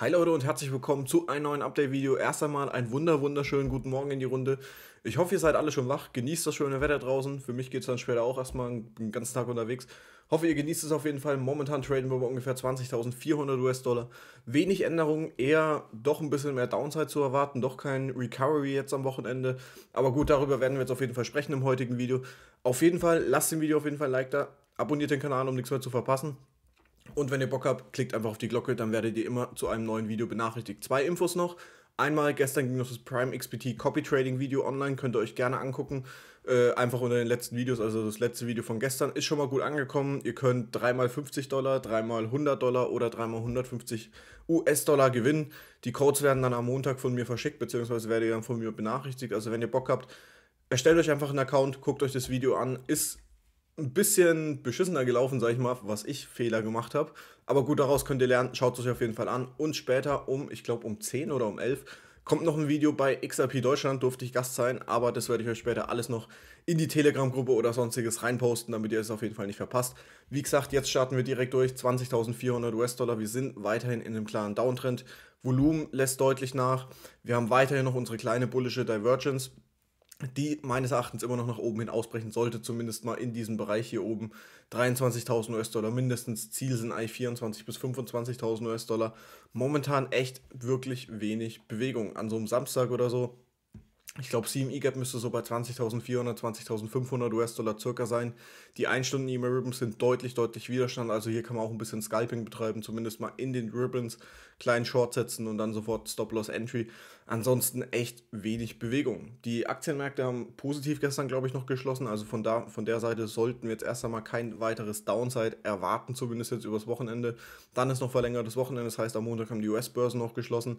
Hi Leute und herzlich willkommen zu einem neuen Update-Video. Erst einmal einen wunder wunderschönen guten Morgen in die Runde. Ich hoffe, ihr seid alle schon wach, genießt das schöne Wetter draußen. Für mich geht es dann später auch erstmal einen ganzen Tag unterwegs. Hoffe, ihr genießt es auf jeden Fall. Momentan traden wir bei ungefähr 20.400 US-Dollar. Wenig Änderungen, eher doch ein bisschen mehr Downside zu erwarten, doch kein Recovery jetzt am Wochenende. Aber gut, darüber werden wir jetzt auf jeden Fall sprechen im heutigen Video. Auf jeden Fall, lasst dem Video auf jeden Fall ein Like da, abonniert den Kanal, um nichts mehr zu verpassen. Und wenn ihr Bock habt, klickt einfach auf die Glocke, dann werdet ihr immer zu einem neuen Video benachrichtigt. Zwei Infos noch. Einmal gestern ging noch das Prime XPT Copy Trading Video online, könnt ihr euch gerne angucken. Äh, einfach unter den letzten Videos, also das letzte Video von gestern, ist schon mal gut angekommen. Ihr könnt 3x50 Dollar, 3x100 Dollar oder 3x150 US-Dollar gewinnen. Die Codes werden dann am Montag von mir verschickt, beziehungsweise werdet ihr dann von mir benachrichtigt. Also wenn ihr Bock habt, erstellt euch einfach einen Account, guckt euch das Video an. Ist ein bisschen beschissener gelaufen, sage ich mal, was ich Fehler gemacht habe. Aber gut, daraus könnt ihr lernen. Schaut es euch auf jeden Fall an. Und später um, ich glaube, um 10 oder um 11 kommt noch ein Video bei XRP Deutschland, durfte ich Gast sein. Aber das werde ich euch später alles noch in die Telegram-Gruppe oder sonstiges reinposten, damit ihr es auf jeden Fall nicht verpasst. Wie gesagt, jetzt starten wir direkt durch. 20.400 US-Dollar. Wir sind weiterhin in einem klaren Downtrend. Volumen lässt deutlich nach. Wir haben weiterhin noch unsere kleine bullische Divergence die meines Erachtens immer noch nach oben hin ausbrechen sollte, zumindest mal in diesem Bereich hier oben. 23.000 US-Dollar mindestens, Ziel sind eigentlich 24.000 bis 25.000 US-Dollar. Momentan echt wirklich wenig Bewegung. An so einem Samstag oder so, ich glaube, CME Gap müsste so bei 20.400, 20.500 US-Dollar circa sein. Die 1-Stunden-E-Ribbons mail sind deutlich, deutlich Widerstand. Also hier kann man auch ein bisschen Scalping betreiben, zumindest mal in den Ribbons, kleinen Short setzen und dann sofort Stop-Loss-Entry. Ansonsten echt wenig Bewegung. Die Aktienmärkte haben positiv gestern, glaube ich, noch geschlossen. Also von, da, von der Seite sollten wir jetzt erst einmal kein weiteres Downside erwarten, zumindest jetzt übers Wochenende. Dann ist noch verlängertes Wochenende, das heißt, am Montag haben die US-Börsen noch geschlossen.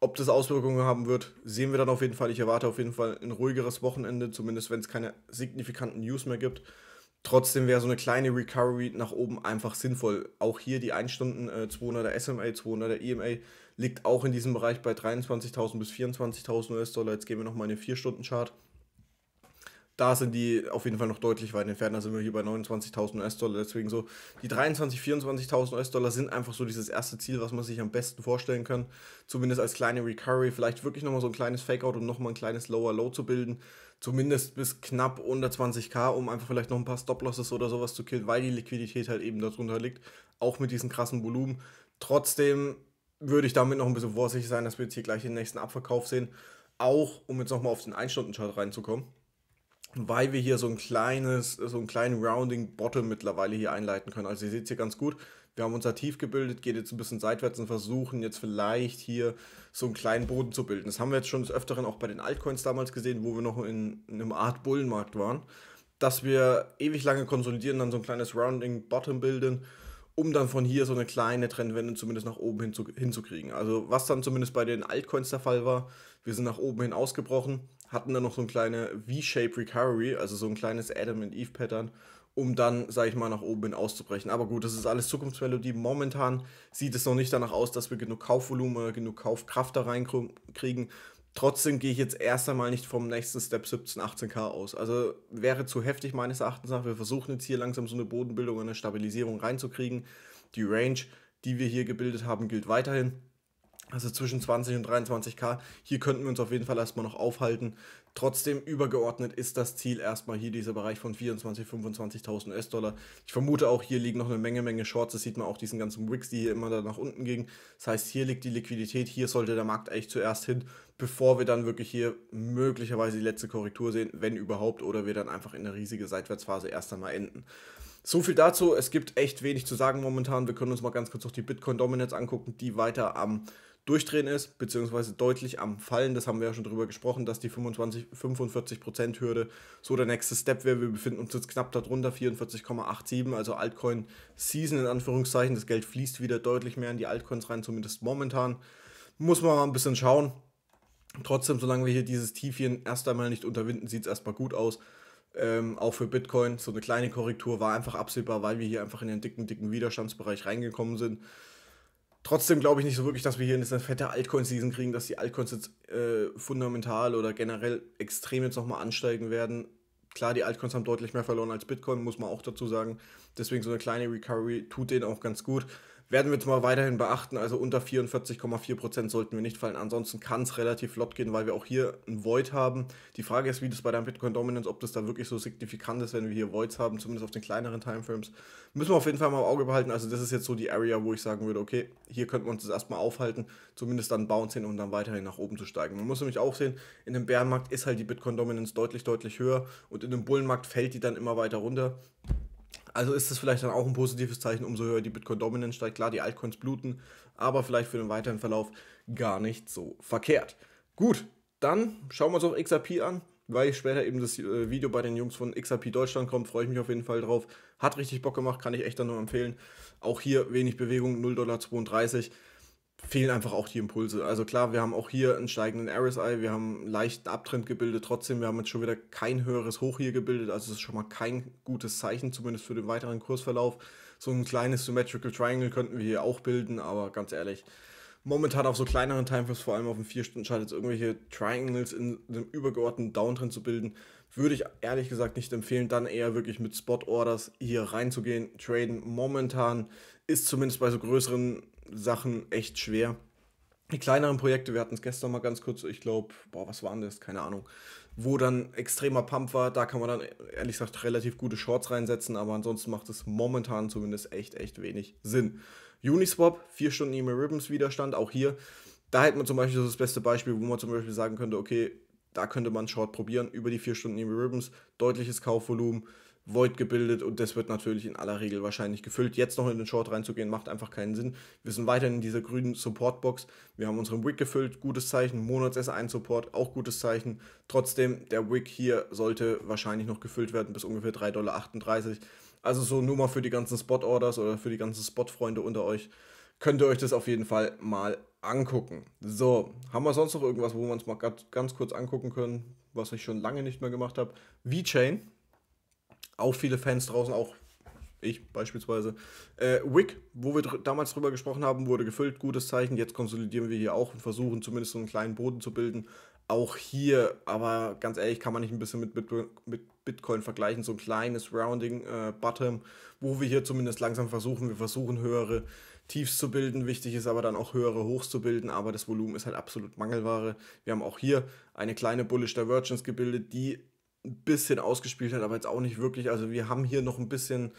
Ob das Auswirkungen haben wird, sehen wir dann auf jeden Fall. Ich erwarte auf jeden Fall ein ruhigeres Wochenende, zumindest wenn es keine signifikanten News mehr gibt. Trotzdem wäre so eine kleine Recovery nach oben einfach sinnvoll. Auch hier die 1 Stunden äh, 200er SMA, 200er EMA liegt auch in diesem Bereich bei 23.000 bis 24.000 US-Dollar. Jetzt gehen wir nochmal in den 4-Stunden-Chart da sind die auf jeden Fall noch deutlich weit entfernt. Da sind wir hier bei 29.000 US-Dollar. Deswegen so, die 23.000, 24.000 US-Dollar sind einfach so dieses erste Ziel, was man sich am besten vorstellen kann. Zumindest als kleine Recovery, vielleicht wirklich nochmal so ein kleines Fakeout, um nochmal ein kleines Lower Low zu bilden. Zumindest bis knapp unter 20k, um einfach vielleicht noch ein paar Stop-Losses oder sowas zu killen, weil die Liquidität halt eben darunter liegt. Auch mit diesem krassen Volumen. Trotzdem würde ich damit noch ein bisschen vorsichtig sein, dass wir jetzt hier gleich den nächsten Abverkauf sehen. Auch um jetzt nochmal auf den 1-Stunden-Chart reinzukommen weil wir hier so ein kleines, so einen kleinen Rounding Bottom mittlerweile hier einleiten können. Also ihr seht es hier ganz gut, wir haben unser Tief gebildet, geht jetzt ein bisschen seitwärts und versuchen jetzt vielleicht hier so einen kleinen Boden zu bilden. Das haben wir jetzt schon des Öfteren auch bei den Altcoins damals gesehen, wo wir noch in, in einem Art Bullenmarkt waren, dass wir ewig lange konsolidieren, dann so ein kleines Rounding Bottom bilden, um dann von hier so eine kleine Trendwende zumindest nach oben hin zu, hinzukriegen. Also was dann zumindest bei den Altcoins der Fall war, wir sind nach oben hin ausgebrochen hatten dann noch so ein kleine V-Shape Recovery, also so ein kleines Adam and Eve Pattern, um dann, sage ich mal, nach oben hin auszubrechen. Aber gut, das ist alles Zukunftsmelodie. Momentan sieht es noch nicht danach aus, dass wir genug Kaufvolumen, oder genug Kaufkraft da reinkriegen. Trotzdem gehe ich jetzt erst einmal nicht vom nächsten Step 17, 18k aus. Also wäre zu heftig meines Erachtens nach. Wir versuchen jetzt hier langsam so eine Bodenbildung, eine Stabilisierung reinzukriegen. Die Range, die wir hier gebildet haben, gilt weiterhin. Also zwischen 20 und 23k. Hier könnten wir uns auf jeden Fall erstmal noch aufhalten. Trotzdem übergeordnet ist das Ziel erstmal hier dieser Bereich von 24.000, 25.000 US-Dollar. Ich vermute auch, hier liegen noch eine Menge, Menge Shorts. Das sieht man auch diesen ganzen Wicks, die hier immer da nach unten gingen. Das heißt, hier liegt die Liquidität. Hier sollte der Markt eigentlich zuerst hin bevor wir dann wirklich hier möglicherweise die letzte Korrektur sehen, wenn überhaupt, oder wir dann einfach in eine riesige Seitwärtsphase erst einmal enden. So viel dazu. Es gibt echt wenig zu sagen momentan. Wir können uns mal ganz kurz noch die Bitcoin Dominance angucken, die weiter am Durchdrehen ist, beziehungsweise deutlich am Fallen. Das haben wir ja schon drüber gesprochen, dass die 25, 45% Hürde so der nächste Step wäre. Wir befinden uns jetzt knapp darunter, 44,87, also Altcoin Season in Anführungszeichen. Das Geld fließt wieder deutlich mehr in die Altcoins rein, zumindest momentan. Muss man mal ein bisschen schauen. Trotzdem, solange wir hier dieses Tiefchen erst einmal nicht unterwinden, sieht es erstmal gut aus. Ähm, auch für Bitcoin, so eine kleine Korrektur war einfach absehbar, weil wir hier einfach in den dicken, dicken Widerstandsbereich reingekommen sind. Trotzdem glaube ich nicht so wirklich, dass wir hier eine fette Altcoin-Season kriegen, dass die Altcoins jetzt äh, fundamental oder generell extrem jetzt nochmal ansteigen werden. Klar, die Altcoins haben deutlich mehr verloren als Bitcoin, muss man auch dazu sagen. Deswegen so eine kleine Recovery tut denen auch ganz gut werden wir jetzt mal weiterhin beachten. Also unter 44,4% sollten wir nicht fallen. Ansonsten kann es relativ flott gehen, weil wir auch hier ein Void haben. Die Frage ist, wie das bei der Bitcoin Dominance, ob das da wirklich so signifikant ist, wenn wir hier Voids haben, zumindest auf den kleineren Timeframes. Müssen wir auf jeden Fall mal im Auge behalten. Also das ist jetzt so die Area, wo ich sagen würde, okay, hier könnten wir uns das erstmal aufhalten, zumindest dann Bounce und um dann weiterhin nach oben zu steigen. Man muss nämlich auch sehen, in dem Bärenmarkt ist halt die Bitcoin Dominance deutlich, deutlich höher und in dem Bullenmarkt fällt die dann immer weiter runter. Also ist das vielleicht dann auch ein positives Zeichen, umso höher die Bitcoin-Dominanz steigt. Klar, die Altcoins bluten, aber vielleicht für den weiteren Verlauf gar nicht so verkehrt. Gut, dann schauen wir uns auf XRP an, weil später eben das äh, Video bei den Jungs von XRP Deutschland kommt. Freue ich mich auf jeden Fall drauf. Hat richtig Bock gemacht, kann ich echt dann nur empfehlen. Auch hier wenig Bewegung, 0,32 Dollar fehlen einfach auch die Impulse. Also klar, wir haben auch hier einen steigenden RSI, wir haben einen leichten Abtrend gebildet, trotzdem, wir haben jetzt schon wieder kein höheres Hoch hier gebildet, also es ist schon mal kein gutes Zeichen, zumindest für den weiteren Kursverlauf. So ein kleines Symmetrical Triangle könnten wir hier auch bilden, aber ganz ehrlich, momentan auf so kleineren Timeframes, vor allem auf dem 4-Stunden-Chart, jetzt irgendwelche Triangles in einem übergeordneten Downtrend zu bilden, würde ich ehrlich gesagt nicht empfehlen, dann eher wirklich mit Spot-Orders hier reinzugehen, traden. Momentan ist zumindest bei so größeren Sachen echt schwer. Die kleineren Projekte, wir hatten es gestern mal ganz kurz, ich glaube, boah, was waren das? Keine Ahnung. Wo dann extremer Pump war, da kann man dann ehrlich gesagt relativ gute Shorts reinsetzen, aber ansonsten macht es momentan zumindest echt, echt wenig Sinn. Uniswap, 4 Stunden E-Mail Ribbons Widerstand, auch hier. Da hätte man zum Beispiel das beste Beispiel, wo man zum Beispiel sagen könnte, okay, da könnte man Short probieren über die 4 Stunden E-Mail Ribbons, deutliches Kaufvolumen, Void gebildet und das wird natürlich in aller Regel wahrscheinlich gefüllt. Jetzt noch in den Short reinzugehen, macht einfach keinen Sinn. Wir sind weiterhin in dieser grünen Support-Box. Wir haben unseren Wick gefüllt, gutes Zeichen. Monats S1-Support, auch gutes Zeichen. Trotzdem, der Wick hier sollte wahrscheinlich noch gefüllt werden bis ungefähr 3,38 Dollar. Also so nur mal für die ganzen Spot-Orders oder für die ganzen Spot-Freunde unter euch. Könnt ihr euch das auf jeden Fall mal angucken. So, haben wir sonst noch irgendwas, wo wir uns mal ganz kurz angucken können, was ich schon lange nicht mehr gemacht habe? V-Chain auch viele Fans draußen, auch ich beispielsweise. Äh, Wick, wo wir dr damals drüber gesprochen haben, wurde gefüllt, gutes Zeichen. Jetzt konsolidieren wir hier auch und versuchen zumindest so einen kleinen Boden zu bilden. Auch hier, aber ganz ehrlich, kann man nicht ein bisschen mit, Bit mit Bitcoin vergleichen, so ein kleines Rounding-Bottom, äh, wo wir hier zumindest langsam versuchen, wir versuchen höhere Tiefs zu bilden. Wichtig ist aber dann auch höhere Hochs zu bilden, aber das Volumen ist halt absolut Mangelware. Wir haben auch hier eine kleine Bullish Divergence gebildet, die bisschen ausgespielt hat, aber jetzt auch nicht wirklich. Also wir haben hier noch ein bisschen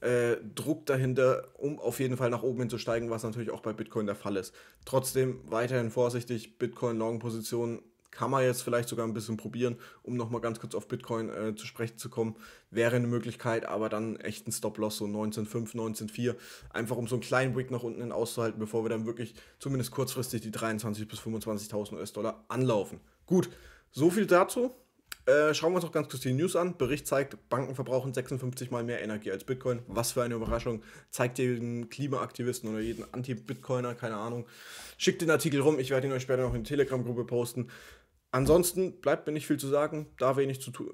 äh, Druck dahinter, um auf jeden Fall nach oben hin zu steigen, was natürlich auch bei Bitcoin der Fall ist. Trotzdem weiterhin vorsichtig, Bitcoin Long Position kann man jetzt vielleicht sogar ein bisschen probieren, um nochmal ganz kurz auf Bitcoin äh, zu sprechen zu kommen, wäre eine Möglichkeit, aber dann echt ein Stop-Loss, so 19,5, 19,4, einfach um so einen kleinen Wick nach unten hin auszuhalten, bevor wir dann wirklich zumindest kurzfristig die 23.000 bis 25.000 US-Dollar anlaufen. Gut, so viel dazu. Äh, schauen wir uns noch ganz kurz die News an. Bericht zeigt, Banken verbrauchen 56 mal mehr Energie als Bitcoin. Was für eine Überraschung. Zeigt jeden Klimaaktivisten oder jeden Anti-Bitcoiner, keine Ahnung. Schickt den Artikel rum. Ich werde ihn euch später noch in die Telegram-Gruppe posten. Ansonsten bleibt mir nicht viel zu sagen. Da wenig zu tun,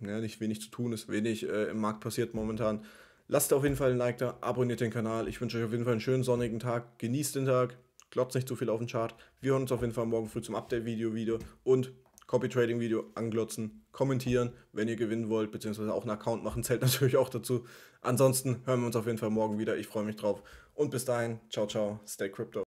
äh, ja, nicht wenig zu tun ist, wenig äh, im Markt passiert momentan. Lasst auf jeden Fall ein Like da, abonniert den Kanal. Ich wünsche euch auf jeden Fall einen schönen sonnigen Tag. Genießt den Tag, klotzt nicht zu viel auf den Chart. Wir hören uns auf jeden Fall morgen früh zum Update-Video wieder und Copy Trading Video anglotzen, kommentieren, wenn ihr gewinnen wollt, beziehungsweise auch einen Account machen, zählt natürlich auch dazu. Ansonsten hören wir uns auf jeden Fall morgen wieder. Ich freue mich drauf. Und bis dahin, ciao, ciao, stay crypto.